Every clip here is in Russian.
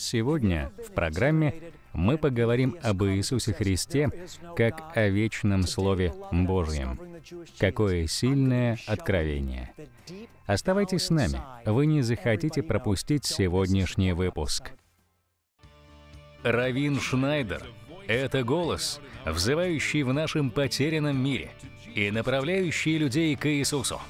Сегодня в программе мы поговорим об Иисусе Христе как о вечном Слове Божьем. Какое сильное откровение! Оставайтесь с нами, вы не захотите пропустить сегодняшний выпуск. Равин Шнайдер — это голос, взывающий в нашем потерянном мире и направляющий людей к Иисусу.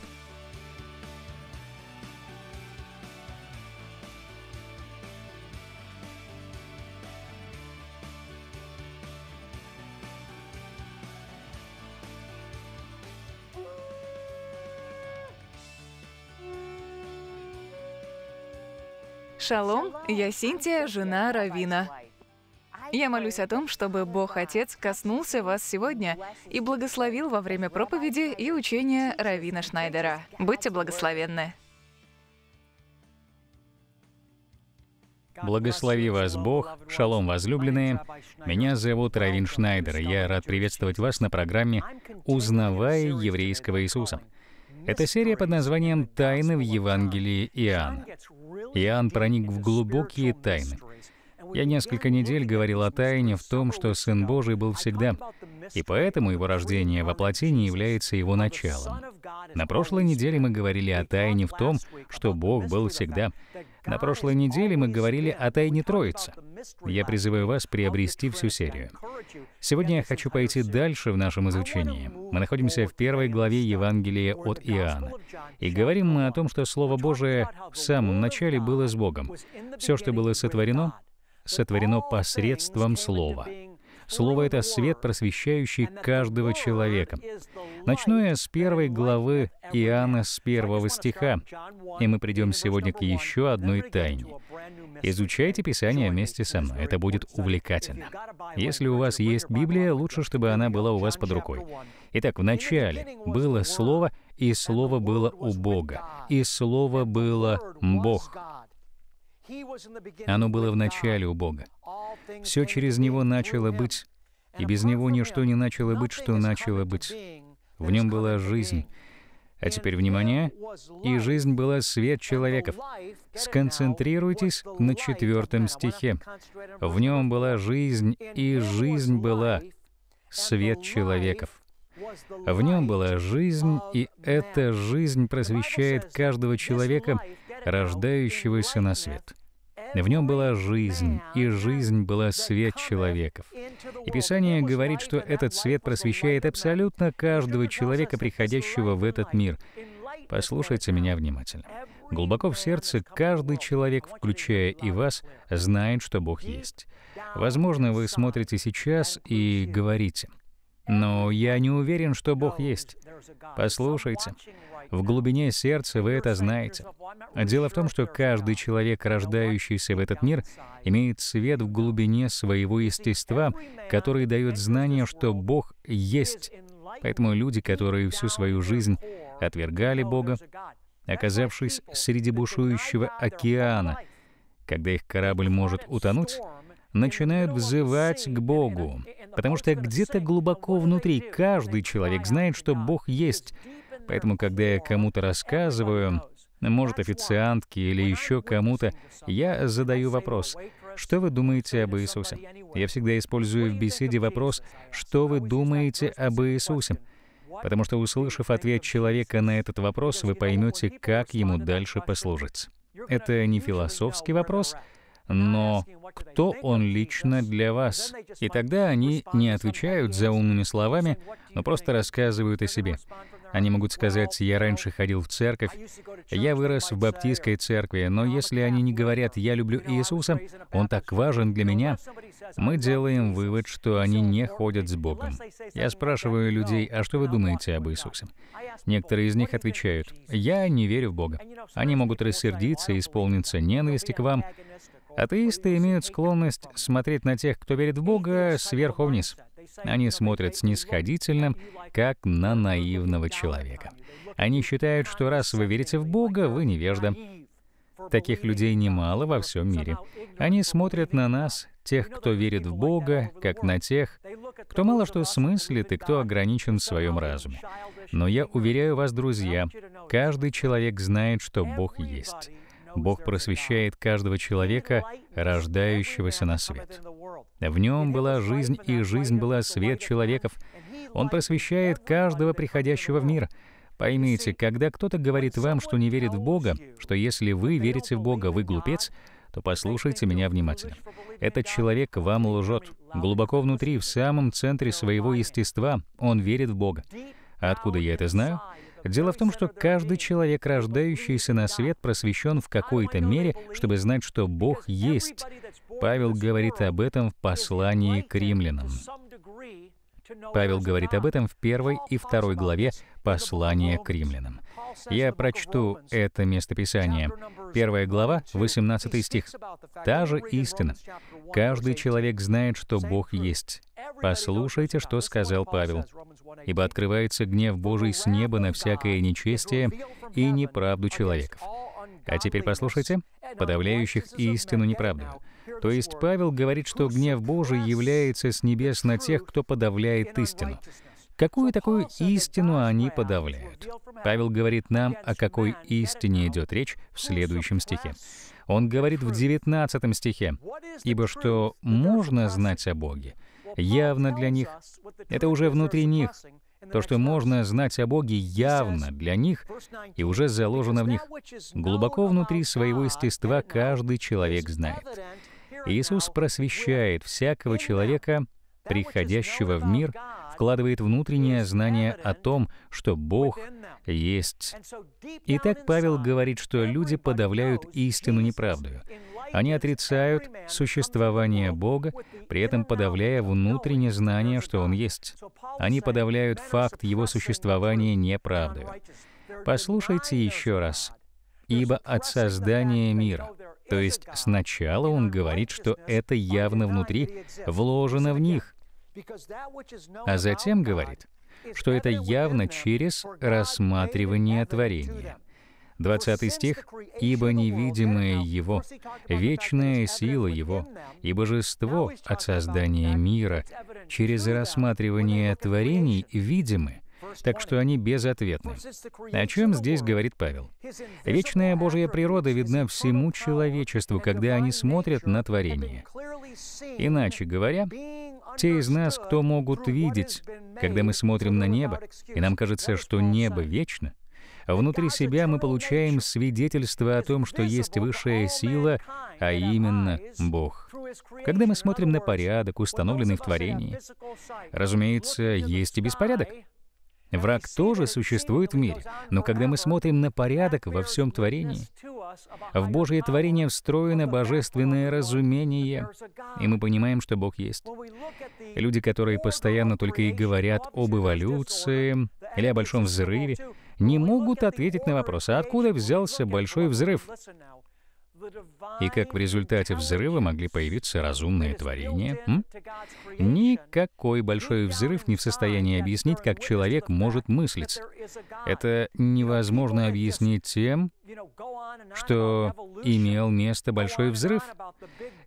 Шалом, я Синтия, жена Равина. Я молюсь о том, чтобы Бог Отец коснулся вас сегодня и благословил во время проповеди и учения Равина Шнайдера. Будьте благословенны. Благослови вас Бог, шалом, возлюбленные. Меня зовут Равин Шнайдер, я рад приветствовать вас на программе «Узнавая еврейского Иисуса». Это серия под названием «Тайны в Евангелии Иоанна». Иоанн проник в глубокие тайны. Я несколько недель говорил о тайне в том, что Сын Божий был всегда, и поэтому его рождение во плоти не является его началом. На прошлой неделе мы говорили о тайне в том, что Бог был всегда. На прошлой неделе мы говорили о тайне Троицы. Я призываю вас приобрести всю серию. Сегодня я хочу пойти дальше в нашем изучении. Мы находимся в первой главе Евангелия от Иоанна. И говорим мы о том, что Слово Божие в самом начале было с Богом. Все, что было сотворено, сотворено посредством Слова. Слово — это свет, просвещающий каждого человека. Начну я с первой главы Иоанна с первого стиха, и мы придем сегодня к еще одной тайне. Изучайте Писание вместе со мной, это будет увлекательно. Если у вас есть Библия, лучше, чтобы она была у вас под рукой. Итак, в начале было Слово, и Слово было у Бога, и Слово было Бог. Оно было в начале у Бога. Все через Него начало быть, и без Него ничто не начало быть, что начало быть. В Нем была жизнь. А теперь внимание. «И жизнь была свет человеков». Сконцентрируйтесь на четвертом стихе. «В нем была жизнь, и жизнь была свет человеков». В нем была жизнь, и эта жизнь просвещает каждого человека, рождающегося на свет. В нем была жизнь, и жизнь была свет человеков. И Писание говорит, что этот свет просвещает абсолютно каждого человека, приходящего в этот мир. Послушайте меня внимательно. Глубоко в сердце каждый человек, включая и вас, знает, что Бог есть. Возможно, вы смотрите сейчас и говорите, но я не уверен, что Бог есть. Послушайте, в глубине сердца вы это знаете. Дело в том, что каждый человек, рождающийся в этот мир, имеет свет в глубине своего естества, который дает знание, что Бог есть. Поэтому люди, которые всю свою жизнь отвергали Бога, оказавшись среди бушующего океана, когда их корабль может утонуть, начинают взывать к Богу потому что где-то глубоко внутри каждый человек знает, что Бог есть. Поэтому, когда я кому-то рассказываю, может, официантке или еще кому-то, я задаю вопрос, что вы думаете об Иисусе? Я всегда использую в беседе вопрос, что вы думаете об Иисусе? Потому что, услышав ответ человека на этот вопрос, вы поймете, как ему дальше послужить. Это не философский вопрос, но кто он лично для вас? И тогда они не отвечают за умными словами, но просто рассказывают о себе. Они могут сказать, я раньше ходил в церковь, я вырос в баптистской церкви, но если они не говорят, я люблю Иисуса, он так важен для меня, мы делаем вывод, что они не ходят с Богом. Я спрашиваю людей, а что вы думаете об Иисусе? Некоторые из них отвечают, я не верю в Бога. Они могут рассердиться, исполниться ненависти к вам, Атеисты имеют склонность смотреть на тех, кто верит в Бога, сверху вниз. Они смотрят снисходительно, как на наивного человека. Они считают, что раз вы верите в Бога, вы невежда. Таких людей немало во всем мире. Они смотрят на нас, тех, кто верит в Бога, как на тех, кто мало что смыслит и кто ограничен в своем разуме. Но я уверяю вас, друзья, каждый человек знает, что Бог есть. Бог просвещает каждого человека, рождающегося на свет. В нем была жизнь, и жизнь была свет человеков. Он просвещает каждого приходящего в мир. Поймите, когда кто-то говорит вам, что не верит в Бога, что если вы верите в Бога, вы глупец, то послушайте меня внимательно. Этот человек вам лжет. Глубоко внутри, в самом центре своего естества, он верит в Бога. А откуда я это знаю? Дело в том, что каждый человек, рождающийся на свет, просвещен в какой-то мере, чтобы знать, что Бог есть. Павел говорит об этом в послании к римлянам. Павел говорит об этом в первой и второй главе послания к римлянам. Я прочту это местописание. Первая глава, 18 стих. Та же истина. Каждый человек знает, что Бог есть. Послушайте, что сказал Павел. «Ибо открывается гнев Божий с неба на всякое нечестие и неправду человеков». А теперь послушайте, подавляющих истину неправду то есть Павел говорит, что гнев Божий является с небес на тех, кто подавляет истину. Какую такую истину они подавляют? Павел говорит нам, о какой истине идет речь в следующем стихе. Он говорит в 19 стихе, «Ибо что можно знать о Боге, явно для них, это уже внутри них, то, что можно знать о Боге, явно для них и уже заложено в них. Глубоко внутри своего естества каждый человек знает. Иисус просвещает всякого человека, приходящего в мир, вкладывает внутреннее знание о том, что Бог есть. Итак, Павел говорит, что люди подавляют истину неправдою. Они отрицают существование Бога, при этом подавляя внутреннее знание, что Он есть. Они подавляют факт Его существования неправдою. Послушайте еще раз. «Ибо от создания мира то есть сначала он говорит, что это явно внутри вложено в них, а затем говорит, что это явно через рассматривание творения. 20 стих. «Ибо невидимое Его, вечная сила Его, и божество от создания мира через рассматривание творений видимы, так что они безответны. О чем здесь говорит Павел? Вечная Божья природа видна всему человечеству, когда они смотрят на творение. Иначе говоря, те из нас, кто могут видеть, когда мы смотрим на небо, и нам кажется, что небо вечно, Внутри себя мы получаем свидетельство о том, что есть высшая сила, а именно Бог. Когда мы смотрим на порядок, установленный в творении, разумеется, есть и беспорядок. Враг тоже существует в мире, но когда мы смотрим на порядок во всем творении, в Божие творение встроено божественное разумение, и мы понимаем, что Бог есть. Люди, которые постоянно только и говорят об эволюции или о большом взрыве, не могут ответить на вопрос, а откуда взялся большой взрыв? и как в результате взрыва могли появиться разумные творения? М? Никакой большой взрыв не в состоянии объяснить, как человек может мыслить. Это невозможно объяснить тем, что имел место большой взрыв.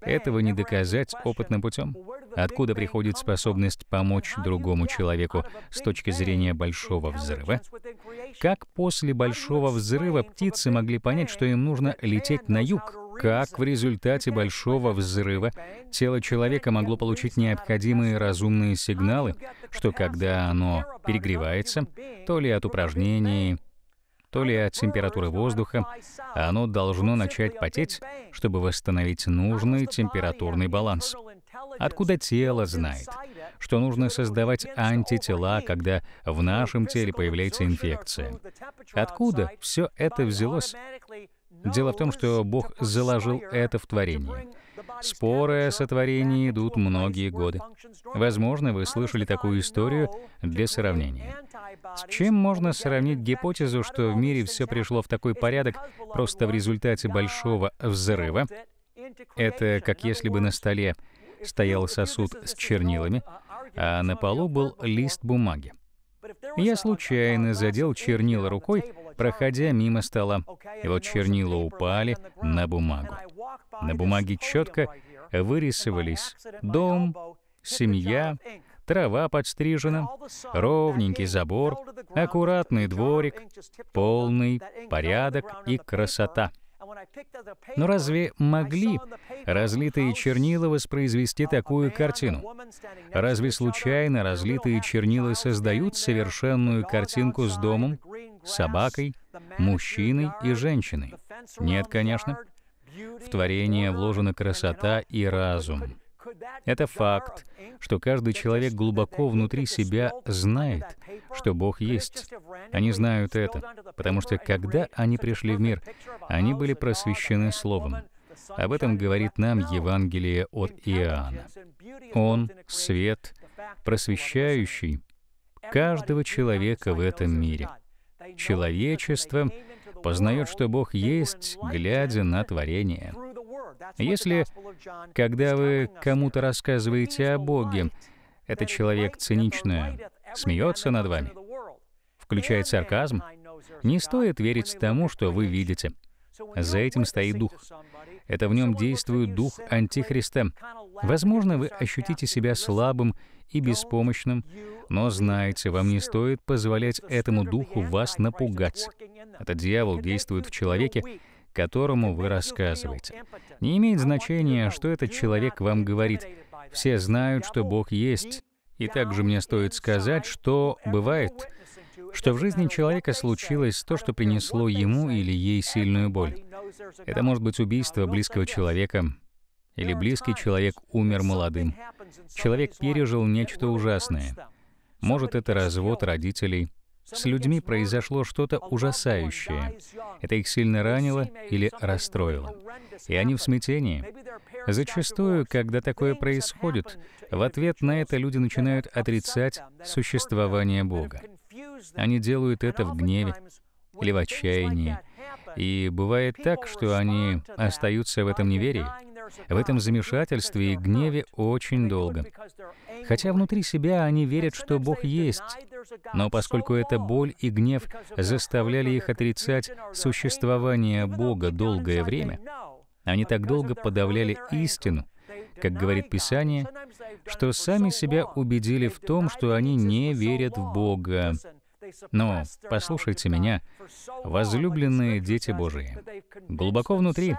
Этого не доказать опытным путем. Откуда приходит способность помочь другому человеку с точки зрения большого взрыва? Как после большого взрыва птицы могли понять, что им нужно лететь на юг? как в результате большого взрыва тело человека могло получить необходимые разумные сигналы, что когда оно перегревается, то ли от упражнений, то ли от температуры воздуха, оно должно начать потеть, чтобы восстановить нужный температурный баланс. Откуда тело знает, что нужно создавать антитела, когда в нашем теле появляется инфекция? Откуда все это взялось? Дело в том, что Бог заложил это в творении. Споры о сотворении идут многие годы. Возможно, вы слышали такую историю для сравнения. С чем можно сравнить гипотезу, что в мире все пришло в такой порядок просто в результате большого взрыва? Это как если бы на столе стоял сосуд с чернилами, а на полу был лист бумаги. Я случайно задел чернила рукой, проходя мимо стола. Его чернила упали на бумагу. На бумаге четко вырисовались дом, семья, трава подстрижена, ровненький забор, аккуратный дворик, полный порядок и красота. Но разве могли разлитые чернила воспроизвести такую картину? Разве случайно разлитые чернила создают совершенную картинку с домом, собакой, мужчиной и женщиной? Нет, конечно. В творение вложена красота и разум. Это факт, что каждый человек глубоко внутри себя знает, что Бог есть. Они знают это, потому что когда они пришли в мир, они были просвещены Словом. Об этом говорит нам Евангелие от Иоанна. Он — свет, просвещающий каждого человека в этом мире — человечество познает, что Бог есть, глядя на творение. Если, когда вы кому-то рассказываете о Боге, этот человек цинично смеется над вами, включает сарказм, не стоит верить тому, что вы видите — за этим стоит Дух. Это в нем действует Дух Антихриста. Возможно, вы ощутите себя слабым и беспомощным, но знайте, вам не стоит позволять этому Духу вас напугать. Этот дьявол действует в человеке, которому вы рассказываете. Не имеет значения, что этот человек вам говорит. Все знают, что Бог есть. И также мне стоит сказать, что бывает — что в жизни человека случилось то, что принесло ему или ей сильную боль. Это может быть убийство близкого человека, или близкий человек умер молодым. Человек пережил нечто ужасное. Может, это развод родителей. С людьми произошло что-то ужасающее. Это их сильно ранило или расстроило. И они в смятении. Зачастую, когда такое происходит, в ответ на это люди начинают отрицать существование Бога. Они делают это в гневе или в отчаянии. И бывает так, что они остаются в этом неверии, в этом замешательстве и гневе очень долго. Хотя внутри себя они верят, что Бог есть, но поскольку эта боль и гнев заставляли их отрицать существование Бога долгое время, они так долго подавляли истину, как говорит Писание, что сами себя убедили в том, что они не верят в Бога. Но послушайте меня, возлюбленные дети Божии. Глубоко внутри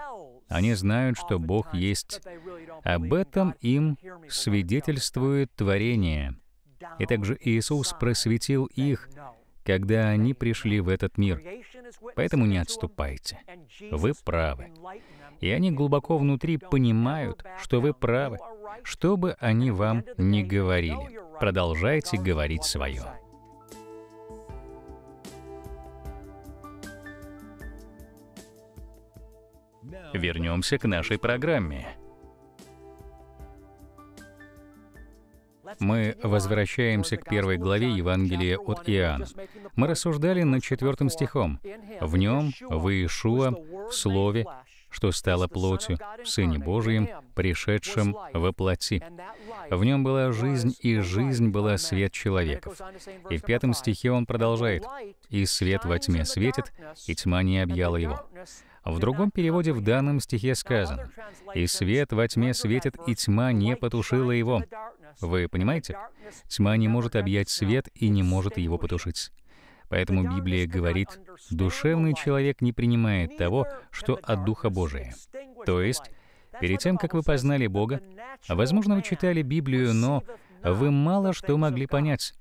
они знают, что Бог есть. Об этом им свидетельствует творение. И также Иисус просветил их, когда они пришли в этот мир. Поэтому не отступайте. Вы правы. И они глубоко внутри понимают, что вы правы, что бы они вам ни говорили. Продолжайте говорить свое. Вернемся к нашей программе. Мы возвращаемся к первой главе Евангелия от Иоанна. Мы рассуждали над четвертым стихом. В нем, в Иешуа, в Слове, что стало плотью Сыне Божьем, пришедшим во плоти. В нем была жизнь, и жизнь была свет человеков. И в пятом стихе он продолжает, «И свет во тьме светит, и тьма не объяла его». В другом переводе в данном стихе сказано, «И свет во тьме светит, и тьма не потушила его». Вы понимаете? Тьма не может объять свет и не может его потушить. Поэтому Библия говорит, душевный человек не принимает того, что от Духа Божия. То есть, перед тем, как вы познали Бога, возможно, вы читали Библию, но вы мало что могли понять.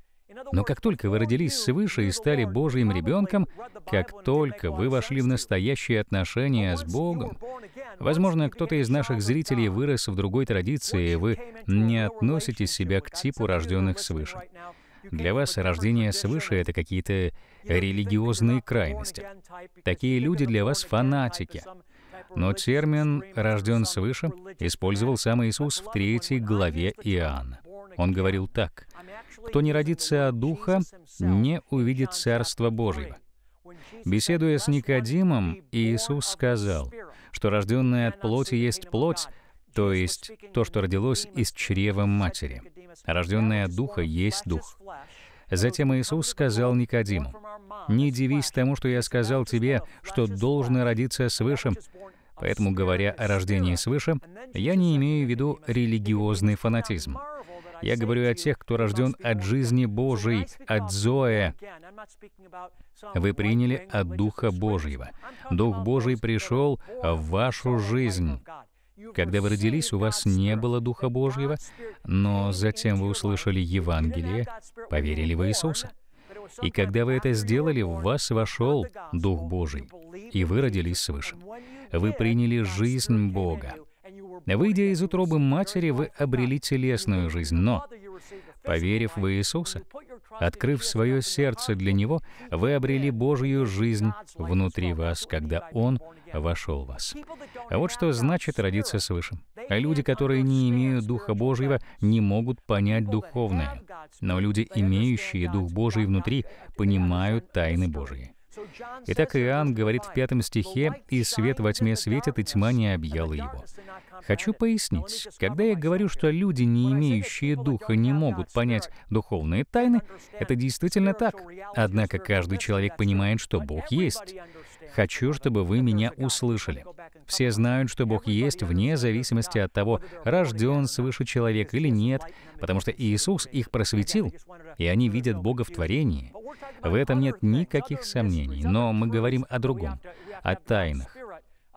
Но как только вы родились свыше и стали Божьим ребенком, как только вы вошли в настоящие отношения с Богом, возможно, кто-то из наших зрителей вырос в другой традиции, и вы не относите себя к типу рожденных свыше. Для вас рождение свыше — это какие-то религиозные крайности. Такие люди для вас фанатики. Но термин «рожден свыше» использовал сам Иисус в третьей главе Иоанна. Он говорил так, «Кто не родится от Духа, не увидит Царства Божьего». Беседуя с Никодимом, Иисус сказал, что рожденное от плоти есть плоть, то есть то, что родилось из чрева матери. Рожденная от Духа есть Дух. Затем Иисус сказал Никодиму, «Не дивись тому, что я сказал тебе, что должно родиться свыше». Поэтому, говоря о рождении свыше, я не имею в виду религиозный фанатизм. Я говорю о тех, кто рожден от жизни Божией, от Зоя. Вы приняли от Духа Божьего. Дух Божий пришел в вашу жизнь. Когда вы родились, у вас не было Духа Божьего, но затем вы услышали Евангелие, поверили в Иисуса. И когда вы это сделали, в вас вошел Дух Божий, и вы родились свыше. Вы приняли жизнь Бога. Выйдя из утробы матери, вы обрели телесную жизнь, но, поверив в Иисуса, Открыв свое сердце для Него, вы обрели Божью жизнь внутри вас, когда Он вошел в вас. А вот что значит родиться свыше. Люди, которые не имеют Духа Божьего, не могут понять духовное. Но люди, имеющие Дух Божий внутри, понимают тайны Божьи. Итак, Иоанн говорит в пятом стихе, «И свет во тьме светит, и тьма не объяла его». Хочу пояснить, когда я говорю, что люди, не имеющие духа, не могут понять духовные тайны, это действительно так. Однако каждый человек понимает, что Бог есть. Хочу, чтобы вы меня услышали. Все знают, что Бог есть вне зависимости от того, рожден свыше человек или нет, потому что Иисус их просветил, и они видят Бога в творении. В этом нет никаких сомнений, но мы говорим о другом, о тайнах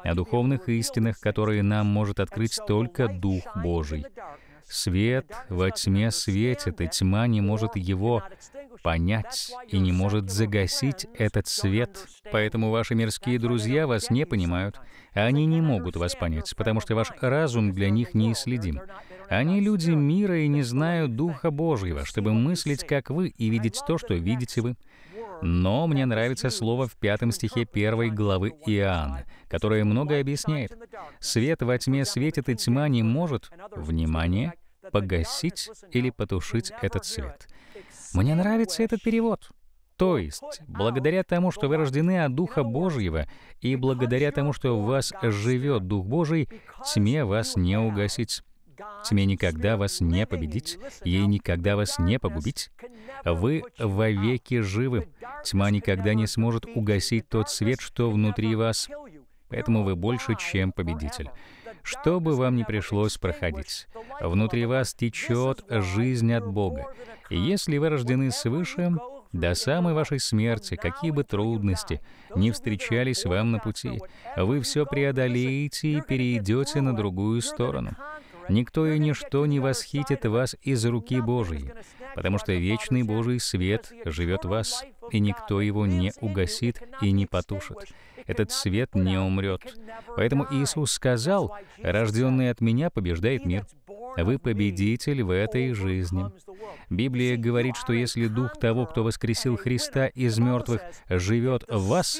о духовных истинах, которые нам может открыть только Дух Божий. Свет во тьме светит, и тьма не может его понять и не может загасить этот свет. Поэтому ваши мирские друзья вас не понимают, а они не могут вас понять, потому что ваш разум для них неисследим. Они люди мира и не знают Духа Божьего, чтобы мыслить, как вы, и видеть то, что видите вы. Но мне нравится слово в пятом стихе первой главы Иоанна, которое многое объясняет. «Свет во тьме светит, и тьма не может, внимание, погасить или потушить этот свет». Мне нравится этот перевод. То есть, благодаря тому, что вы рождены от Духа Божьего, и благодаря тому, что в вас живет Дух Божий, тьме вас не угасить. Тьме никогда вас не победить, ей никогда вас не погубить. Вы вовеки живы. Тьма никогда не сможет угасить тот свет, что внутри вас. Поэтому вы больше, чем победитель. Что бы вам ни пришлось проходить, внутри вас течет жизнь от Бога. И если вы рождены свыше, до самой вашей смерти, какие бы трудности не встречались вам на пути, вы все преодолеете и перейдете на другую сторону. Никто и ничто не восхитит вас из руки Божьей, потому что вечный Божий свет живет в вас, и никто его не угасит и не потушит. Этот свет не умрет. Поэтому Иисус сказал, «Рожденный от Меня побеждает мир». Вы победитель в этой жизни. Библия говорит, что если дух того, кто воскресил Христа из мертвых, живет в вас,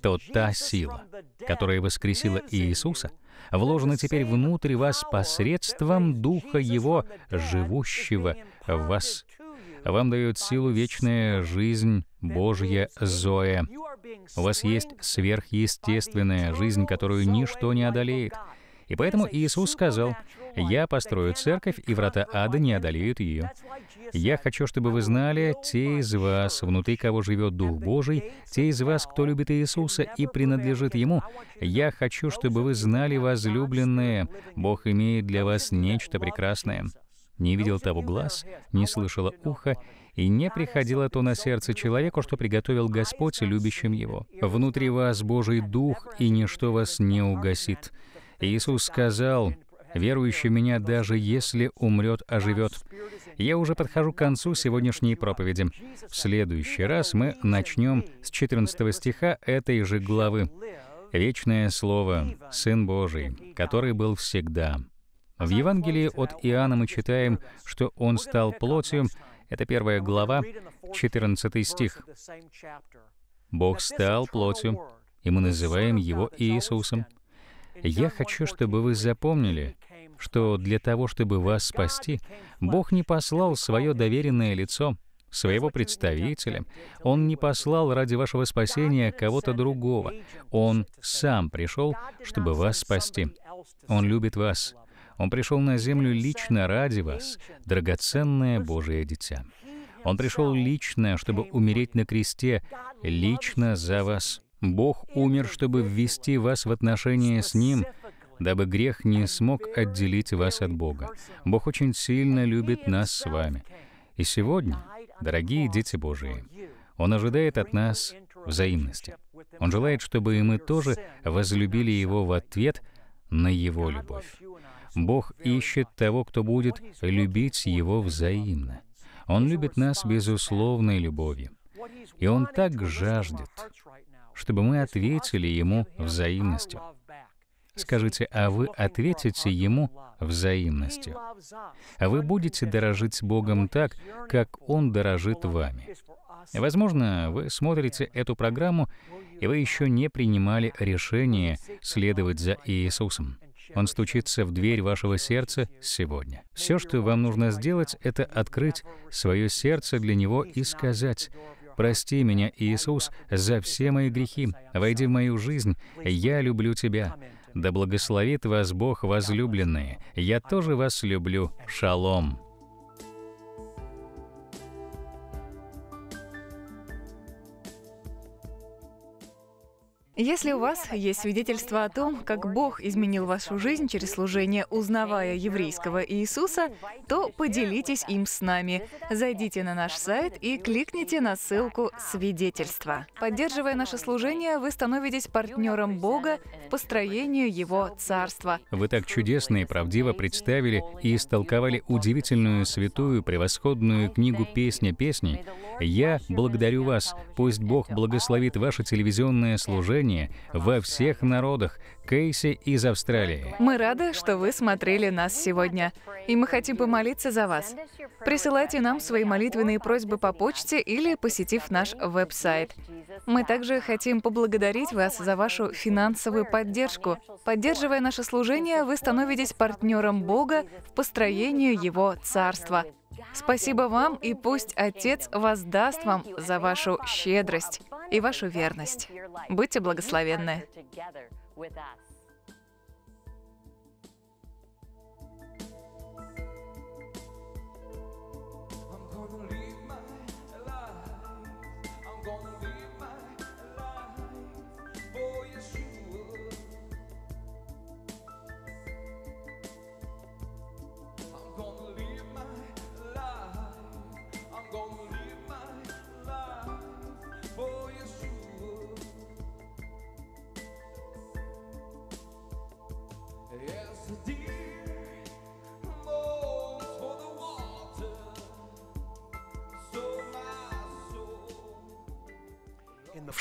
то та сила, которая воскресила Иисуса, вложена теперь внутрь вас посредством Духа Его, живущего в вас. Вам дает силу вечная жизнь Божья Зоя. У вас есть сверхъестественная жизнь, которую ничто не одолеет. И поэтому Иисус сказал, я построю церковь, и врата ада не одолеют ее. Я хочу, чтобы вы знали, те из вас, внутри кого живет Дух Божий, те из вас, кто любит Иисуса и принадлежит Ему, я хочу, чтобы вы знали, возлюбленные, Бог имеет для вас нечто прекрасное. Не видел того глаз, не слышало ухо, и не приходило то на сердце человеку, что приготовил Господь любящим его. Внутри вас Божий Дух, и ничто вас не угасит. Иисус сказал, верующий в меня, даже если умрет, оживет. Я уже подхожу к концу сегодняшней проповеди. В следующий раз мы начнем с 14 стиха этой же главы. «Вечное Слово, Сын Божий, который был всегда». В Евангелии от Иоанна мы читаем, что Он стал плотью, это первая глава, 14 стих. «Бог стал плотью, и мы называем Его Иисусом, я хочу, чтобы вы запомнили, что для того, чтобы вас спасти, Бог не послал свое доверенное лицо, своего представителя. Он не послал ради вашего спасения кого-то другого. Он сам пришел, чтобы вас спасти. Он любит вас. Он пришел на землю лично ради вас, драгоценное Божие дитя. Он пришел лично, чтобы умереть на кресте, лично за вас. Бог умер, чтобы ввести вас в отношения с Ним, дабы грех не смог отделить вас от Бога. Бог очень сильно любит нас с вами. И сегодня, дорогие дети Божии, Он ожидает от нас взаимности. Он желает, чтобы и мы тоже возлюбили Его в ответ на Его любовь. Бог ищет того, кто будет любить Его взаимно. Он любит нас безусловной любовью. И Он так жаждет, чтобы мы ответили ему взаимностью. Скажите, а вы ответите ему взаимностью. А Вы будете дорожить Богом так, как Он дорожит вами. Возможно, вы смотрите эту программу, и вы еще не принимали решение следовать за Иисусом. Он стучится в дверь вашего сердца сегодня. Все, что вам нужно сделать, это открыть свое сердце для Него и сказать, Прости меня, Иисус, за все мои грехи. Войди в мою жизнь. Я люблю Тебя. Да благословит вас Бог, возлюбленные. Я тоже вас люблю. Шалом. Если у вас есть свидетельство о том, как Бог изменил вашу жизнь через служение, узнавая еврейского Иисуса, то поделитесь им с нами. Зайдите на наш сайт и кликните на ссылку «Свидетельство». Поддерживая наше служение, вы становитесь партнером Бога в построении Его Царства. Вы так чудесно и правдиво представили и истолковали удивительную, святую, превосходную книгу «Песня песней», я благодарю вас. Пусть Бог благословит ваше телевизионное служение во всех народах. Кейси из Австралии. Мы рады, что вы смотрели нас сегодня. И мы хотим помолиться за вас. Присылайте нам свои молитвенные просьбы по почте или посетив наш веб-сайт. Мы также хотим поблагодарить вас за вашу финансовую поддержку. Поддерживая наше служение, вы становитесь партнером Бога в построении Его Царства. Спасибо вам, и пусть Отец воздаст вам за вашу щедрость и вашу верность. Будьте благословенны.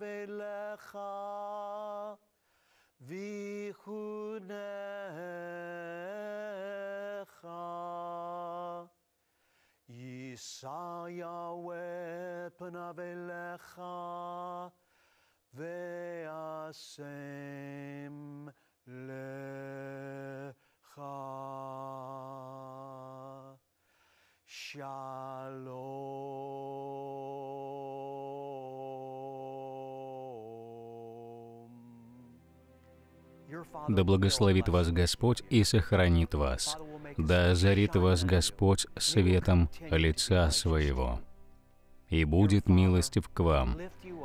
Avelecha Vichunecha Yisaya Wepen Avelecha Veasem Lecha Shalom Да благословит вас Господь и сохранит вас. Да озарит вас Господь светом лица своего. И будет милостив к вам.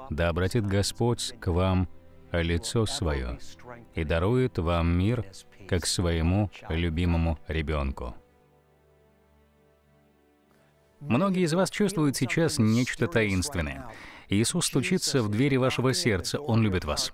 Да обратит Господь к вам лицо свое и дарует вам мир, как своему любимому ребенку. Многие из вас чувствуют сейчас нечто таинственное. Иисус стучится в двери вашего сердца, Он любит вас.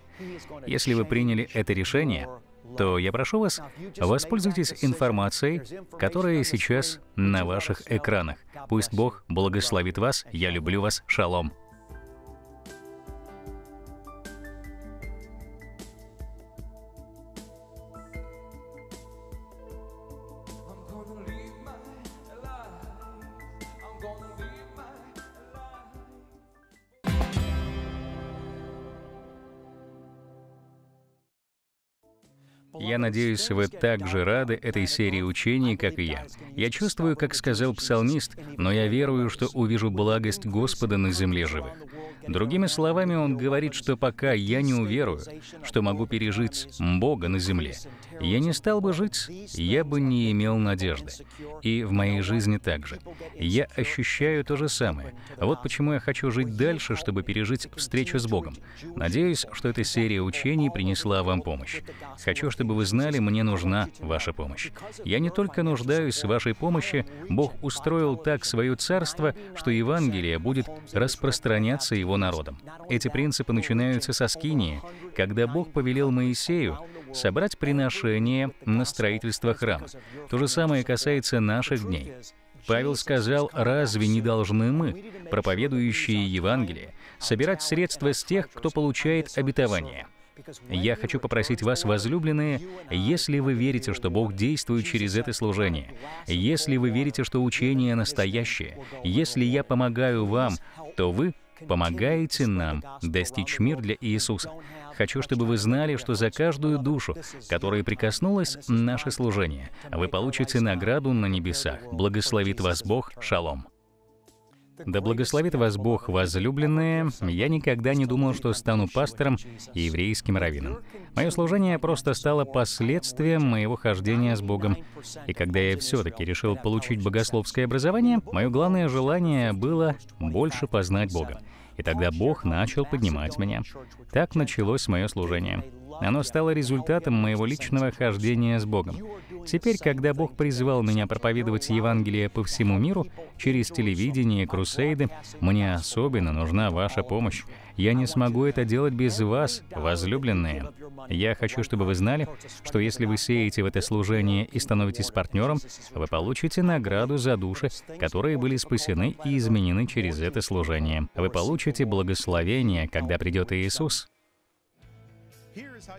Если вы приняли это решение, то я прошу вас, воспользуйтесь информацией, которая сейчас на ваших экранах. Пусть Бог благословит вас. Я люблю вас. Шалом. Надеюсь, вы так же рады этой серии учений, как и я. Я чувствую, как сказал псалмист, но я верую, что увижу благость Господа на земле живых. Другими словами, он говорит, что пока я не уверую, что могу пережить Бога на земле, я не стал бы жить, я бы не имел надежды. И в моей жизни также. Я ощущаю то же самое. Вот почему я хочу жить дальше, чтобы пережить встречу с Богом. Надеюсь, что эта серия учений принесла вам помощь. Хочу, чтобы вы знали, канале мне нужна ваша помощь. Я не только нуждаюсь в вашей помощи, Бог устроил так свое царство, что Евангелие будет распространяться его народом. Эти принципы начинаются со скинии, когда Бог повелел Моисею собрать приношение на строительство храма. То же самое касается наших дней. Павел сказал, разве не должны мы, проповедующие Евангелие, собирать средства с тех, кто получает обетование? Я хочу попросить вас, возлюбленные, если вы верите, что Бог действует через это служение, если вы верите, что учение настоящее, если я помогаю вам, то вы помогаете нам достичь мир для Иисуса. Хочу, чтобы вы знали, что за каждую душу, которая прикоснулась наше служение, вы получите награду на небесах. Благословит вас Бог. Шалом. Да благословит вас Бог, возлюбленные. Я никогда не думал, что стану пастором и еврейским раввином. Мое служение просто стало последствием моего хождения с Богом. И когда я все-таки решил получить богословское образование, мое главное желание было больше познать Бога. И тогда Бог начал поднимать меня. Так началось мое служение. Оно стало результатом моего личного хождения с Богом. Теперь, когда Бог призвал меня проповедовать Евангелие по всему миру, через телевидение и крусейды, мне особенно нужна ваша помощь. Я не смогу это делать без вас, возлюбленные. Я хочу, чтобы вы знали, что если вы сеете в это служение и становитесь партнером, вы получите награду за души, которые были спасены и изменены через это служение. Вы получите благословение, когда придет Иисус.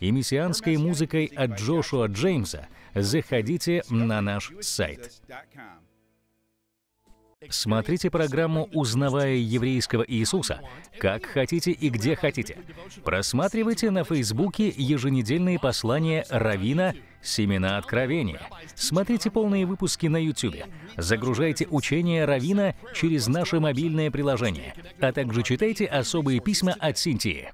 и мессианской музыкой от Джошуа Джеймса, заходите на наш сайт. Смотрите программу «Узнавая еврейского Иисуса» как хотите и где хотите. Просматривайте на Фейсбуке еженедельные послания Равина «Семена откровения». Смотрите полные выпуски на YouTube. Загружайте учение Равина через наше мобильное приложение, а также читайте особые письма от Синтии.